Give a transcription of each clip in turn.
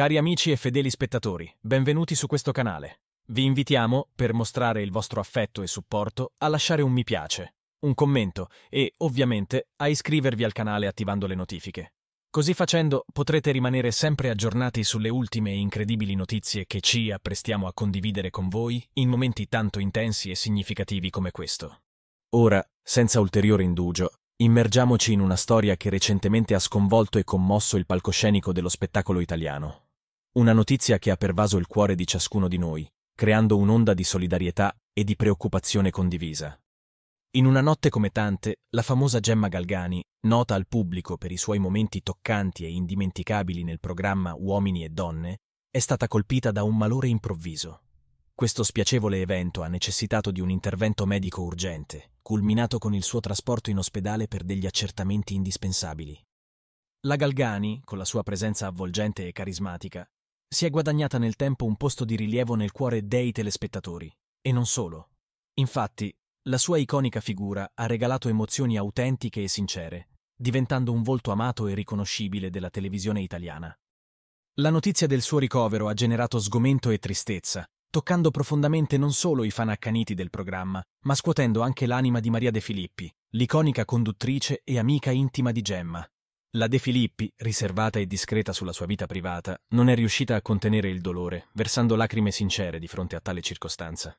Cari amici e fedeli spettatori, benvenuti su questo canale. Vi invitiamo, per mostrare il vostro affetto e supporto, a lasciare un mi piace, un commento e, ovviamente, a iscrivervi al canale attivando le notifiche. Così facendo potrete rimanere sempre aggiornati sulle ultime e incredibili notizie che ci apprestiamo a condividere con voi in momenti tanto intensi e significativi come questo. Ora, senza ulteriore indugio, immergiamoci in una storia che recentemente ha sconvolto e commosso il palcoscenico dello spettacolo italiano. Una notizia che ha pervaso il cuore di ciascuno di noi, creando un'onda di solidarietà e di preoccupazione condivisa. In una notte come tante, la famosa Gemma Galgani, nota al pubblico per i suoi momenti toccanti e indimenticabili nel programma Uomini e Donne, è stata colpita da un malore improvviso. Questo spiacevole evento ha necessitato di un intervento medico urgente, culminato con il suo trasporto in ospedale per degli accertamenti indispensabili. La Galgani, con la sua presenza avvolgente e carismatica, si è guadagnata nel tempo un posto di rilievo nel cuore dei telespettatori. E non solo. Infatti, la sua iconica figura ha regalato emozioni autentiche e sincere, diventando un volto amato e riconoscibile della televisione italiana. La notizia del suo ricovero ha generato sgomento e tristezza, toccando profondamente non solo i fan accaniti del programma, ma scuotendo anche l'anima di Maria De Filippi, l'iconica conduttrice e amica intima di Gemma, la De Filippi, riservata e discreta sulla sua vita privata, non è riuscita a contenere il dolore, versando lacrime sincere di fronte a tale circostanza.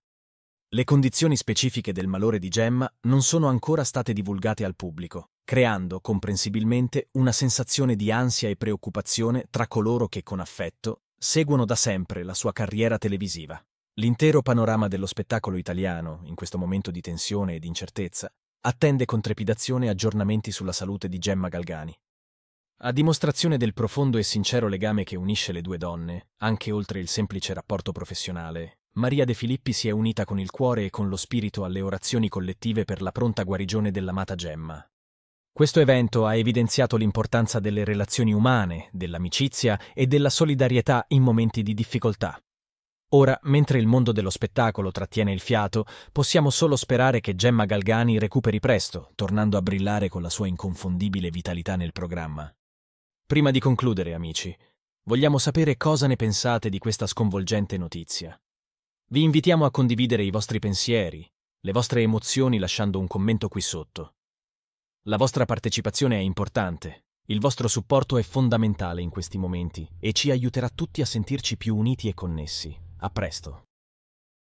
Le condizioni specifiche del malore di Gemma non sono ancora state divulgate al pubblico, creando, comprensibilmente, una sensazione di ansia e preoccupazione tra coloro che, con affetto, seguono da sempre la sua carriera televisiva. L'intero panorama dello spettacolo italiano, in questo momento di tensione e di incertezza, attende con trepidazione aggiornamenti sulla salute di Gemma Galgani. A dimostrazione del profondo e sincero legame che unisce le due donne, anche oltre il semplice rapporto professionale, Maria De Filippi si è unita con il cuore e con lo spirito alle orazioni collettive per la pronta guarigione dell'amata Gemma. Questo evento ha evidenziato l'importanza delle relazioni umane, dell'amicizia e della solidarietà in momenti di difficoltà. Ora, mentre il mondo dello spettacolo trattiene il fiato, possiamo solo sperare che Gemma Galgani recuperi presto, tornando a brillare con la sua inconfondibile vitalità nel programma. Prima di concludere, amici, vogliamo sapere cosa ne pensate di questa sconvolgente notizia. Vi invitiamo a condividere i vostri pensieri, le vostre emozioni lasciando un commento qui sotto. La vostra partecipazione è importante, il vostro supporto è fondamentale in questi momenti e ci aiuterà tutti a sentirci più uniti e connessi. A presto!